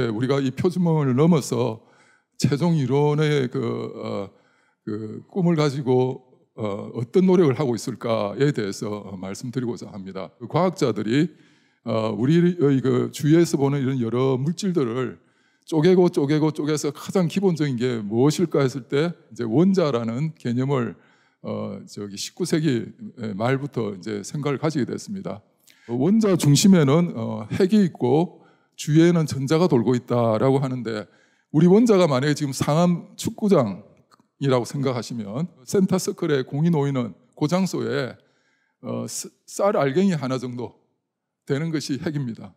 이제 우리가 이 표준문을 넘어서 최종 이론의 그, 어, 그 꿈을 가지고 어, 어떤 노력을 하고 있을까에 대해서 말씀드리고자 합니다. 그 과학자들이 어, 우리의 그 주위에서 보는 이런 여러 물질들을 쪼개고 쪼개고 쪼개서 가장 기본적인 게 무엇일까 했을 때 이제 원자라는 개념을 어, 저기 19세기 말부터 이제 생각을 가지게 됐습니다. 원자 중심에는 어, 핵이 있고 주위에는 전자가 돌고 있다라고 하는데 우리 원자가 만약에 지금 상암 축구장이라고 생각하시면 센터 서클에 공이 놓이는 고장소에 어, 쌀 알갱이 하나 정도 되는 것이 핵입니다.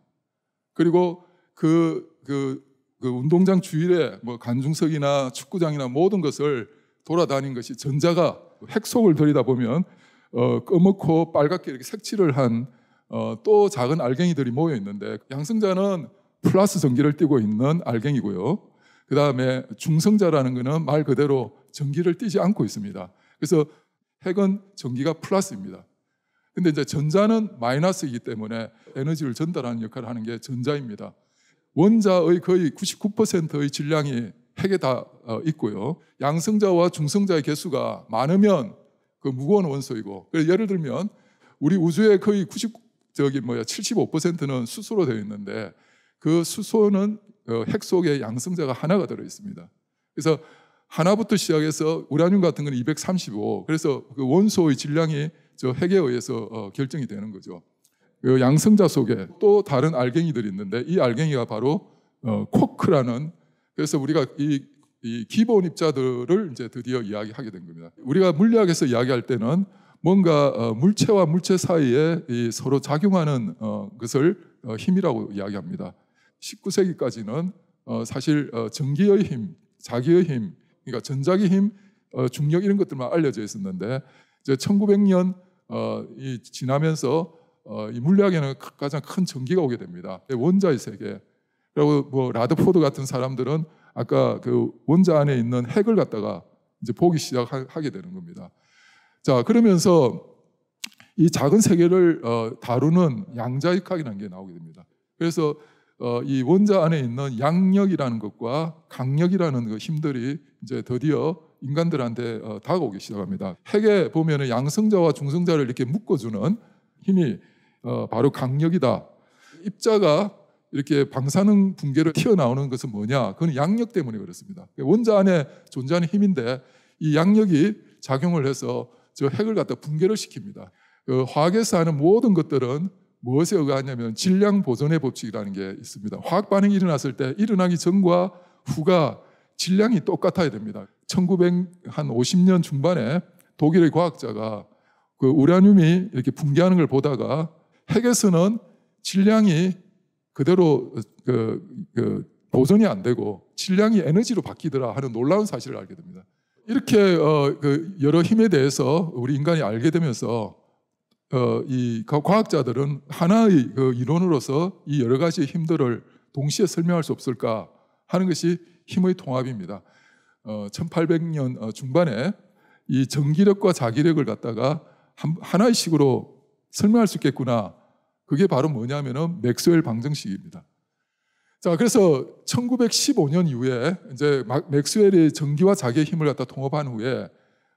그리고 그, 그, 그 운동장 주위에 뭐관중석이나 축구장이나 모든 것을 돌아다닌 것이 전자가 핵 속을 들이다 보면 어, 검고 빨갛게 이렇게 색칠을 한 어, 또 작은 알갱이들이 모여 있는데 양성자는 플러스 전기를 띠고 있는 알갱이고요. 그 다음에 중성자라는 것은 말 그대로 전기를 띠지 않고 있습니다. 그래서 핵은 전기가 플러스입니다. 근데 이제 전자는 마이너스이기 때문에 에너지를 전달하는 역할을 하는 게 전자입니다. 원자의 거의 99%의 질량이 핵에 다 어, 있고요. 양성자와 중성자의 개수가 많으면 그 무거운 원소이고. 예를 들면 우리 우주의 거의 99 저기 뭐야 75%는 수소로 되어 있는데 그 수소는 어, 핵 속에 양성자가 하나가 들어 있습니다. 그래서 하나부터 시작해서 우라늄 같은 건 235. 그래서 그 원소의 질량이 저 핵에 의해서 어, 결정이 되는 거죠. 그 양성자 속에 또 다른 알갱이들이 있는데 이 알갱이가 바로 어, 코크라는 그래서 우리가 이, 이 기본 입자들을 이제 드디어 이야기하게 된 겁니다. 우리가 물리학에서 이야기할 때는 뭔가 어, 물체와 물체 사이에 서로 작용하는 어, 것을 어, 힘이라고 이야기합니다. 19세기까지는 사실 전기의 힘, 자기의 힘, 그러니까 전자기 힘, 중력 이런 것들만 알려져 있었는데 이제 1900년 지나면서 이 물리학에는 가장 큰 전기가 오게 됩니다. 원자의 세계. 그리고 뭐 라드포드 같은 사람들은 아까 그 원자 안에 있는 핵을 갖다가 이제 보기 시작하게 되는 겁니다. 자, 그러면서 이 작은 세계를 어, 다루는 양자역학이라는 게 나오게 됩니다. 그래서 어, 이 원자 안에 있는 양력이라는 것과 강력이라는 그 힘들이 이제 드디어 인간들한테 어, 다가오기 시작합니다. 핵에 보면은 양성자와 중성자를 이렇게 묶어주는 힘이 어, 바로 강력이다. 입자가 이렇게 방사능 붕괴를 튀어나오는 것은 뭐냐? 그건 양력 때문에 그렇습니다. 원자 안에 존재하는 힘인데 이 양력이 작용을 해서 저 핵을 갖다 붕괴를 시킵니다. 그 화학에서 하는 모든 것들은 무엇에 의하냐면 질량 보존의 법칙이라는 게 있습니다. 화학 반응이 일어났을 때 일어나기 전과 후가 질량이 똑같아야 됩니다. 1950년 중반에 독일의 과학자가 그 우라늄이 이렇게 붕괴하는 걸 보다가 핵에서는 질량이 그대로 그, 그 보존이 안 되고 질량이 에너지로 바뀌더라 하는 놀라운 사실을 알게 됩니다. 이렇게 어, 그 여러 힘에 대해서 우리 인간이 알게 되면서 어, 이 과학자들은 하나의 그 이론으로서 이 여러 가지 힘들을 동시에 설명할 수 없을까 하는 것이 힘의 통합입니다. 어, 1800년 어, 중반에 이 전기력과 자기력을 갖다가 한, 하나의 식으로 설명할 수 있겠구나. 그게 바로 뭐냐면은 맥스웰 방정식입니다. 자, 그래서 1915년 이후에 이제 맥스웰이 전기와 자기의 힘을 갖다 통합한 후에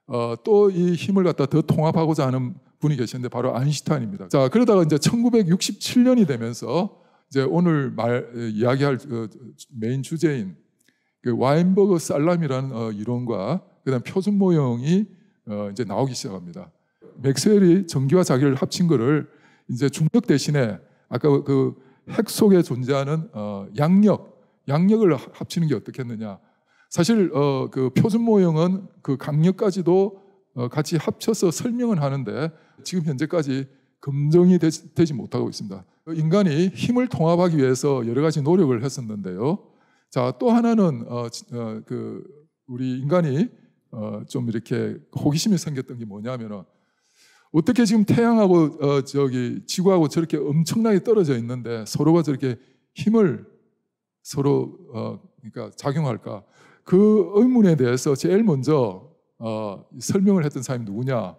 어, 또 이 힘을 갖다 더 통합하고자 하는 분이 계시는데 바로 아인슈타인입니다. 자, 그러다가 이제 1967년이 되면서 이제 오늘 말 어, 이야기할 그 메인 주제인 그 와인버그 살람이라는 어, 이론과 그다음 표준 모형이 어, 이제 나오기 시작합니다. 맥스웰이 전기와 자기를 합친 거를 이제 중력 대신에 아까 그핵 속에 존재하는 어, 양력, 양력을 합치는 게 어떻겠느냐. 사실 어, 그 표준 모형은 그 강력까지도 어, 같이 합쳐서 설명을 하는데 지금 현재까지 검증이 되지, 되지 못하고 있습니다. 인간이 힘을 통합하기 위해서 여러 가지 노력을 했었는데요. 자, 또 하나는 어, 어, 그 우리 인간이 어, 좀 이렇게 호기심이 생겼던 게 뭐냐면은 어떻게 지금 태양하고 어, 저기 지구하고 저렇게 엄청나게 떨어져 있는데 서로가 저렇게 힘을 서로 어, 그러니까 작용할까? 그 의문에 대해서 제일 먼저 어, 설명을 했던 사람이 누구냐?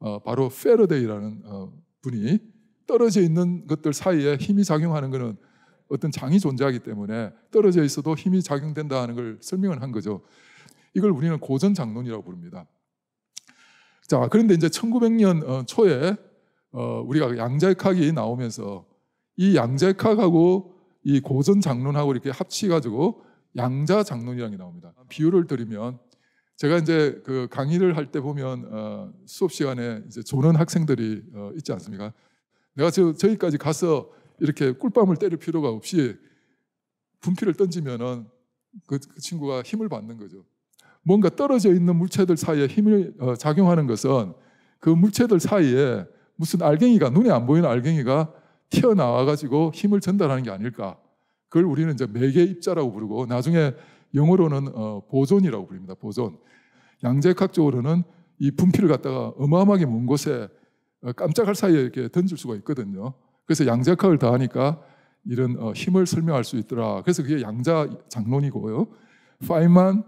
어, 바로 페러데이라는 어, 분이 떨어져 있는 것들 사이에 힘이 작용하는 것은 어떤 장이 존재하기 때문에 떨어져 있어도 힘이 작용된다 하는 걸 설명을 한 거죠. 이걸 우리는 고전 장론이라고 부릅니다. 자, 그런데 이제 1900년 어, 초에 어, 우리가 그 양자역학이 나오면서 이양자역학하고이 고전 장론하고 이렇게 합치가지고 양자 장론이라는 게 나옵니다. 비유를 드리면 제가 이제 그 강의를 할 때 보면 어, 수업 시간에 이제 조는 학생들이 어, 있지 않습니까? 내가 저, 저기까지 가서 이렇게 꿀밤을 때릴 필요가 없이 분필을 던지면은 그, 그 친구가 힘을 받는 거죠. 뭔가 떨어져 있는 물체들 사이에 힘을 어, 작용하는 것은 그 물체들 사이에 무슨 알갱이가 눈에 안 보이는 알갱이가 튀어나와 가지고 힘을 전달하는 게 아닐까. 그걸 우리는 이제 매개 입자라고 부르고 나중에 영어로는 어, 보존이라고 부릅니다. 보존. 양재학적으로는 이 분필을 갖다가 어마어마하게 먼 곳에 어, 깜짝할 사이에 이렇게 던질 수가 있거든요. 그래서 양자학을 다하니까 이런 어, 힘을 설명할 수 있더라. 그래서 그게 양자 장론이고요. 파인만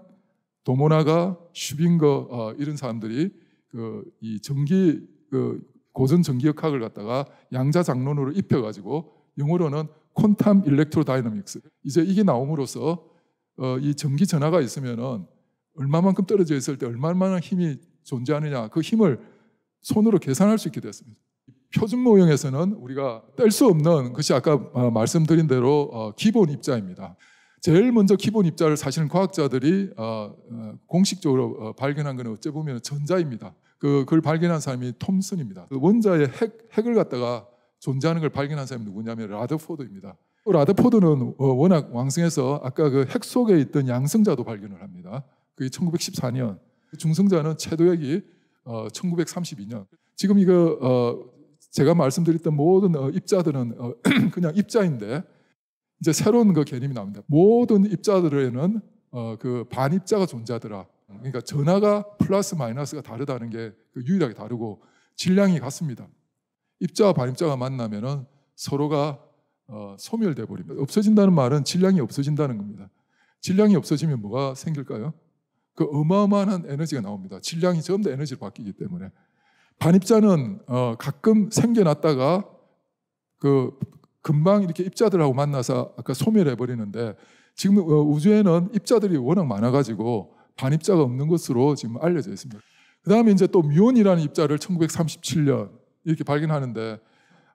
도모나가 슈빙거 어, 이런 사람들이 그 이 전기 그 고전 전기역학을 갖다가 양자 장론으로 입혀가지고 영어로는 콘텀 일렉트로 다이나믹스 이제 이게 나옴으로써 어, 이 전기 전하가 있으면은 얼마만큼 떨어져 있을 때 얼마만한 힘이 존재하느냐 그 힘을 손으로 계산할 수 있게 됐습니다. 표준 모형에서는 우리가 뗄 수 없는 것이 아까 말씀드린 대로 어, 기본 입자입니다. 제일 먼저 기본 입자를 사실은 과학자들이 어, 어, 공식적으로 어, 발견한 것은 어째 보면 전자입니다. 그, 그걸 발견한 사람이 톰슨입니다. 그 원자의 핵, 핵을 갖다가 존재하는 걸 발견한 사람이 누구냐면 라더포드입니다. 그 라더포드는 워낙 왕성해서 아까 그 핵 속에 있던 양성자도 발견을 합니다. 그게 1914년. 중성자는 채도액이 1932년. 지금 이거 제가 말씀드렸던 모든 입자들은 그냥 입자인데 이제 새로운 그 개념이 나옵니다. 모든 입자들에는 어, 그 반입자가 존재하더라. 그러니까 전하가 플러스 마이너스가 다르다는 게그 유일하게 다르고 질량이 같습니다. 입자와 반입자가 만나면은 서로가 어, 소멸돼 버립니다. 없어진다는 말은 질량이 없어진다는 겁니다. 질량이 없어지면 뭐가 생길까요? 그 어마어마한 에너지가 나옵니다. 질량이 전부 에너지로 바뀌기 때문에 반입자는 어, 가끔 생겨났다가 그 금방 이렇게 입자들하고 만나서 아까 소멸해 버리는데 지금 어, 우주에는 입자들이 워낙 많아가지고 반입자가 없는 것으로 지금 알려져 있습니다. 그 다음에 이제 또 뮤온이라는 입자를 1937년 이렇게 발견하는데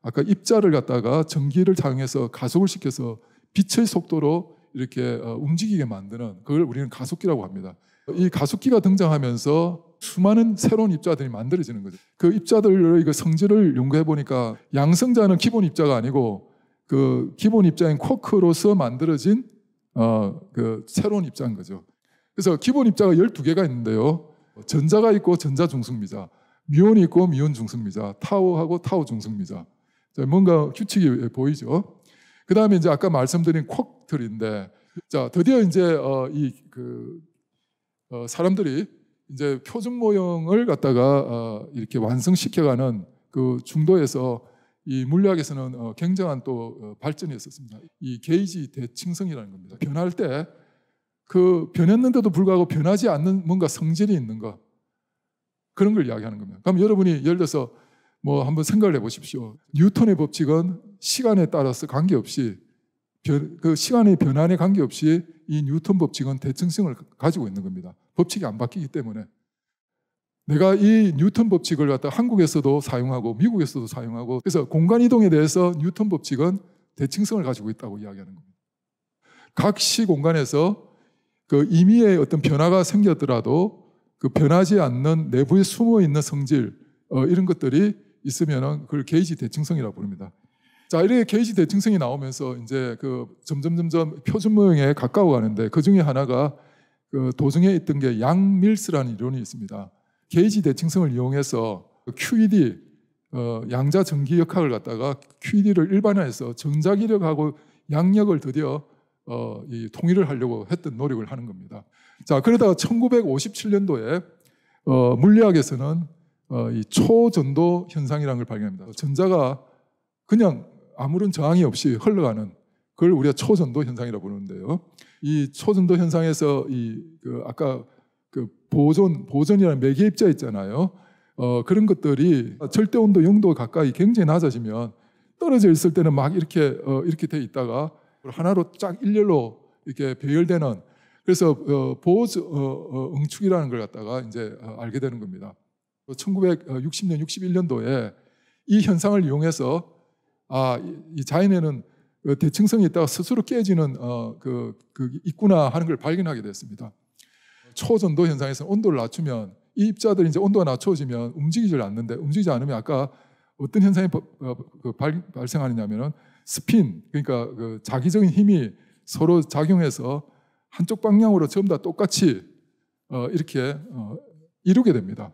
아까 입자를 갖다가 전기를 사용해서 가속을 시켜서 빛의 속도로 이렇게 어, 움직이게 만드는 그걸 우리는 가속기라고 합니다. 이 가속기가 등장하면서 수많은 새로운 입자들이 만들어지는 거죠. 그 입자들의 그 성질을 연구해 보니까 양성자는 기본 입자가 아니고 그 기본 입장인 쿼크로서 만들어진 어, 그 새로운 입장인 거죠. 그래서 기본 입자가 12개가 있는데요. 전자가 있고 전자 중성미자, 미온이 있고 미온 중성미자, 타오하고 타오 중성미자. 뭔가 규칙이 보이죠. 그 다음에 이제 아까 말씀드린 쿼크들인데, 자, 드디어 이제, 어, 이, 그, 어, 사람들이 이제 표준 모형을 갖다가, 어, 이렇게 완성시켜가는 그 중도에서 이 물리학에서는 어, 굉장한 또 어, 발전이 있었습니다. 이 게이지 대칭성이라는 겁니다. 변할 때 그 변했는데도 불구하고 변하지 않는 뭔가 성질이 있는 것 그런 걸 이야기하는 겁니다. 그럼 여러분이 예를 들어서 뭐 한번 생각을 해보십시오. 뉴턴의 법칙은 시간에 따라서 관계없이 변, 그 시간의 변환에 관계없이 이 뉴턴 법칙은 대칭성을 가지고 있는 겁니다. 법칙이 안 바뀌기 때문에. 내가 이 뉴턴 법칙을 갖다 한국에서도 사용하고 미국에서도 사용하고 그래서 공간 이동에 대해서 뉴턴 법칙은 대칭성을 가지고 있다고 이야기하는 겁니다. 각 시 공간에서 그 임의의 어떤 변화가 생겼더라도 그 변하지 않는 내부에 숨어 있는 성질 어, 이런 것들이 있으면은 그걸 게이지 대칭성이라고 부릅니다. 자, 이렇게 게이지 대칭성이 나오면서 이제 그 점점 점점 표준 모형에 가까워 가는데 그 중에 하나가 그 도중에 있던 게 양밀스라는 이론이 있습니다. 게이지 대칭성을 이용해서 그 QED 어, 양자 전기 역학을 갖다가 QED를 일반화해서 전자기력하고 양력을 드디어 어, 이 통일을 하려고 했던 노력을 하는 겁니다. 자 그러다가 1957년도에 어, 물리학에서는 어, 이 초전도 현상이라는 걸 발견합니다. 전자가 그냥 아무런 저항이 없이 흘러가는 그걸 우리가 초전도 현상이라고 부르는데요. 이 초전도 현상에서 이 그 아까 그 보존, 보존이라는 매개입자 있잖아요. 어, 그런 것들이 절대 온도 0도 가까이 굉장히 낮아지면 떨어져 있을 때는 막 이렇게, 어, 이렇게 돼 있다가 하나로 쫙 일렬로 이렇게 배열되는 그래서 어, 보호 어, 어, 응축이라는 걸 갖다가 이제 어, 알게 되는 겁니다. 1960년, 61년도에 이 현상을 이용해서 아, 이 자연에는 그 대칭성이 있다가 스스로 깨지는 어, 그, 그 있구나 그 하는 걸 발견하게 됐습니다. 초전도 현상에서 온도를 낮추면 이 입자들이 이제 온도가 낮춰지면 움직이질 않는데 움직이지 않으면 아까 어떤 현상이 어, 그 발생하느냐면은 스핀 그러니까 그 자기적인 힘이 서로 작용해서 한쪽 방향으로 전부 다 똑같이 어, 이렇게 어, 이루게 됩니다.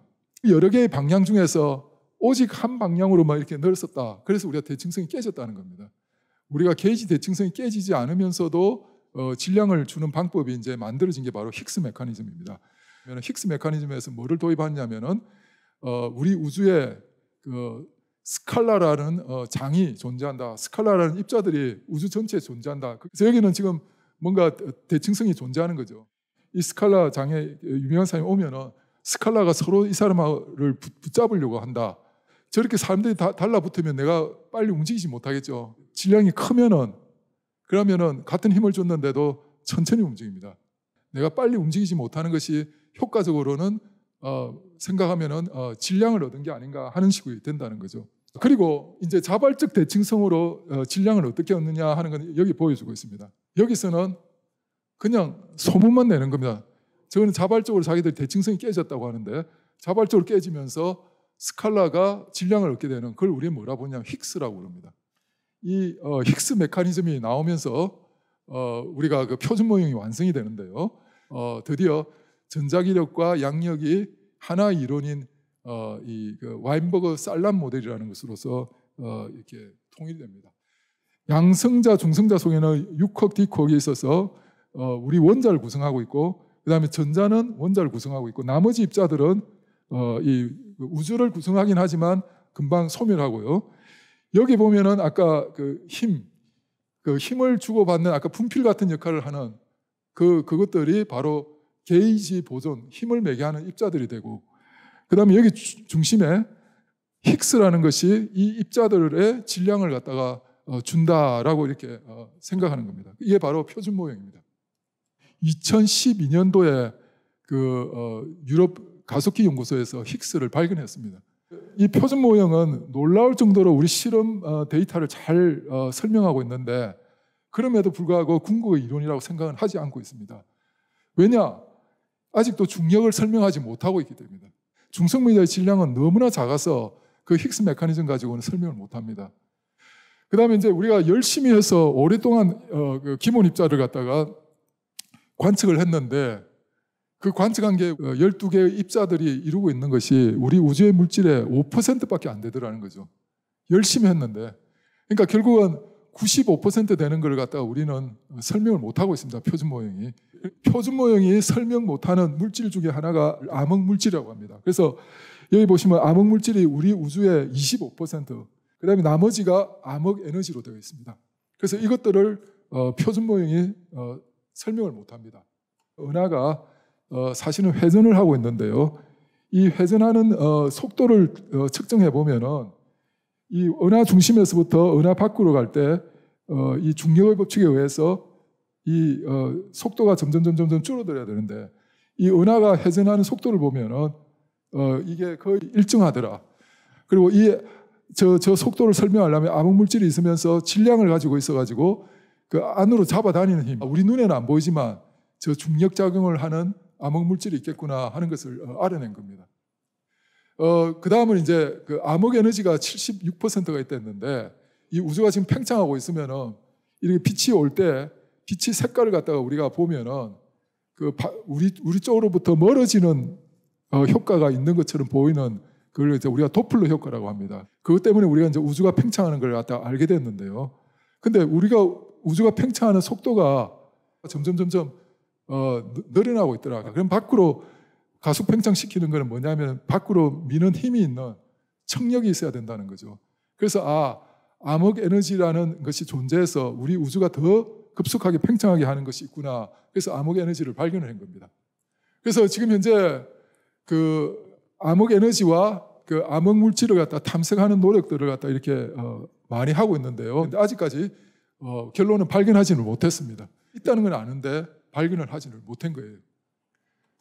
여러 개의 방향 중에서 오직 한 방향으로만 이렇게 늘었었다. 그래서 우리가 대칭성이 깨졌다는 겁니다. 우리가 게이지 대칭성이 깨지지 않으면서도 어, 질량을 주는 방법이 이제 만들어진 게 바로 힉스 메커니즘입니다. 힉스 메커니즘에서 뭐를 도입하냐면은 어, 우리 우주에 그 스칼라라는 어, 장이 존재한다. 스칼라라는 입자들이 우주 전체에 존재한다. 그, 그래서 여기는 지금 뭔가 대칭성이 존재하는 거죠. 이 스칼라 장에 유명한 사람이 오면은 스칼라가 서로 이 사람을 붙잡으려고 한다. 저렇게 사람들이 다 달라붙으면 내가 빨리 움직이지 못하겠죠. 질량이 크면은 그러면은 같은 힘을 줬는데도 천천히 움직입니다. 내가 빨리 움직이지 못하는 것이 효과적으로는 어, 생각하면은 어, 질량을 얻은 게 아닌가 하는 식으로 된다는 거죠. 그리고 이제 자발적 대칭성으로 어, 질량을 어떻게 얻느냐 하는 건 여기 보여주고 있습니다. 여기서는 그냥 소문만 내는 겁니다. 저는 자발적으로 자기들 대칭성이 깨졌다고 하는데 자발적으로 깨지면서 스칼라가 질량을 얻게 되는 그걸 우리는 뭐라 보냐면 힉스라고 그럽니다. 이 어, 힉스 메커니즘이 나오면서 어, 우리가 그 표준 모형이 완성이 되는데요. 어, 드디어 전자기력과 양력이 하나 이론인 어, 이그 와인버거 살람 모델이라는 것으로서 어, 이렇게 통일됩니다. 양성자, 중성자 속에는 육흑, 디흑이 있어서 어, 우리 원자를 구성하고 있고 그 다음에 전자는 원자를 구성하고 있고 나머지 입자들은 어, 이 우주를 구성하긴 하지만 금방 소멸하고요. 여기 보면은 아까 그 힘, 그 힘을 주고받는 아까 분필 같은 역할을 하는 그, 그것들이 바로 게이지 보존, 힘을 매게 하는 입자들이 되고, 그 다음에 여기 중심에 힉스라는 것이 이 입자들의 질량을 갖다가 어, 준다라고 이렇게 어, 생각하는 겁니다. 이게 바로 표준 모형입니다. 2012년도에 그 어, 유럽 가속기 연구소에서 힉스를 발견했습니다. 이 표준 모형은 놀라울 정도로 우리 실험 어, 데이터를 잘 어, 설명하고 있는데 그럼에도 불구하고 궁극의 이론이라고 생각은 하지 않고 있습니다. 왜냐? 아직도 중력을 설명하지 못하고 있기 때문입니다. 중성미자의 질량은 너무나 작아서 그 힉스 메커니즘 가지고는 설명을 못합니다. 그 다음에 이제 우리가 열심히 해서 오랫동안 어, 그 기본 입자를 갖다가 관측을 했는데 그 관측한계 12개의 어, 입자들이 이루고 있는 것이 우리 우주의 물질의 5%밖에 안 되더라는 거죠. 열심히 했는데. 그러니까 결국은 95% 되는 걸 갖다가 우리는 설명을 못하고 있습니다. 표준 모형이. 표준 모형이 설명 못하는 물질 중에 하나가 암흑 물질이라고 합니다. 그래서 여기 보시면 암흑 물질이 우리 우주의 25%, 그 다음에 나머지가 암흑 에너지로 되어 있습니다. 그래서 이것들을 어, 표준 모형이 어, 설명을 못합니다. 은하가 어, 사실은 회전을 하고 있는데요. 이 회전하는 어, 속도를 어, 측정해 보면은 이 은하 중심에서부터 은하 밖으로 갈때이 어, 중력의 법칙에 의해서 이 어, 속도가 점점 점점 점 줄어들어야 되는데 이 은하가 회전하는 속도를 보면은 어, 이게 거의 일정하더라. 그리고 이 저 저 속도를 설명하려면 암흑 물질이 있으면서 질량을 가지고 있어가지고 그 안으로 잡아다니는 힘. 우리 눈에는 안 보이지만 저 중력 작용을 하는 암흑 물질이 있겠구나 하는 것을 어, 알아낸 겁니다. 어, 그 다음은 이제 그 암흑 에너지가 76%가 있댔는데 이 우주가 지금 팽창하고 있으면은 이렇게 빛이 올 때 빛이 색깔을 갖다가 우리가 보면은 그 바, 우리, 우리 쪽으로부터 멀어지는 어, 효과가 있는 것처럼 보이는 그걸 이제 우리가 도플러 효과라고 합니다. 그것 때문에 우리가 이제 우주가 팽창하는 걸 갖다 알게 됐는데요. 근데 우리가 우주가 팽창하는 속도가 점점 점점 어, 늘어나고 있더라고요. 그럼 밖으로 가속 팽창시키는 것은 뭐냐면 밖으로 미는 힘이 있는 청력이 있어야 된다는 거죠. 그래서 아, 암흑 에너지라는 것이 존재해서 우리 우주가 더 급속하게 팽창하게 하는 것이 있구나. 그래서 암흑 에너지를 발견을 한 겁니다. 그래서 지금 현재 그 암흑 에너지와 그 암흑 물질을 갖다 탐색하는 노력들을 갖다 이렇게 어, 많이 하고 있는데요. 근데 아직까지 어, 결론은 발견하지는 못했습니다. 있다는 건 아는데 발견을 하지는 못한 거예요.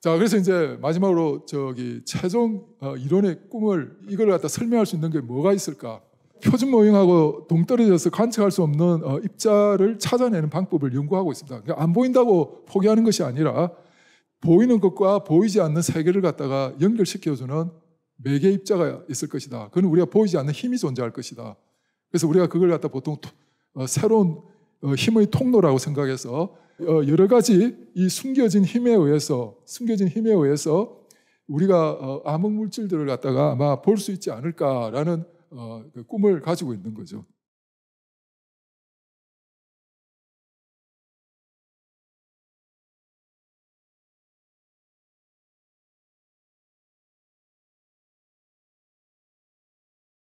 자, 그래서 이제 마지막으로 저기 최종 이론의 어, 꿈을 이걸 갖다 설명할 수 있는 게 뭐가 있을까? 표준 모형하고 동떨어져서 관측할 수 없는 어, 입자를 찾아내는 방법을 연구하고 있습니다. 그러니까 안 보인다고 포기하는 것이 아니라 보이는 것과 보이지 않는 세계를 갖다가 연결시켜주는 매개 입자가 있을 것이다. 그건 우리가 보이지 않는 힘이 존재할 것이다. 그래서 우리가 그걸 갖다 보통 어, 새로운 힘의 통로라고 생각해서 어, 여러 가지 이 숨겨진 힘에 의해서 숨겨진 힘에 의해서 우리가 어, 암흑 물질들을 갖다가 아마 볼 수 있지 않을까라는 어, 그 꿈을 가지고 있는 거죠.